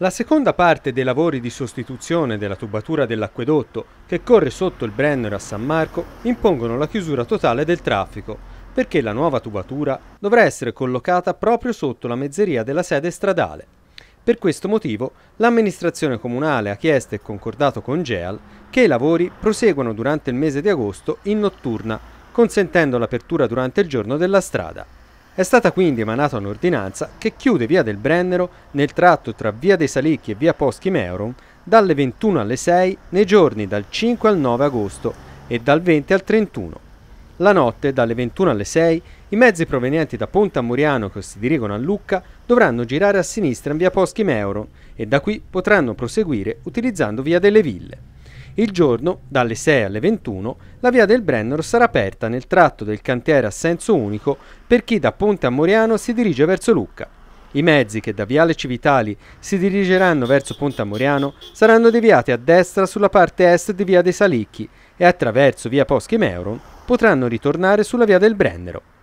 La seconda parte dei lavori di sostituzione della tubatura dell'acquedotto, che corre sotto il Brennero a San Marco, impongono la chiusura totale del traffico, perché la nuova tubatura dovrà essere collocata proprio sotto la mezzeria della sede stradale. Per questo motivo l'amministrazione comunale ha chiesto e concordato con GEAL che i lavori proseguano durante il mese di agosto in notturna, consentendo l'apertura durante il giorno della strada. È stata quindi emanata un'ordinanza che chiude via del Brennero nel tratto tra via dei Salicchi e via Poschi Meuron dalle 21 alle 6 nei giorni dal 5 al 9 agosto e dal 20 al 31. La notte, dalle 21 alle 6, i mezzi provenienti da Ponte a che si dirigono a Lucca dovranno girare a sinistra in via Poschi Meuron e da qui potranno proseguire utilizzando via delle Ville. Il giorno, dalle 6 alle 21, la via del Brennero sarà aperta nel tratto del cantiere a senso unico per chi da Ponte a Moriano si dirige verso Lucca. I mezzi che da Viale Civitali si dirigeranno verso Ponte Amoriano saranno deviati a destra sulla parte est di Via dei Salicchi e attraverso Via Poschi Meuron potranno ritornare sulla Via del Brennero.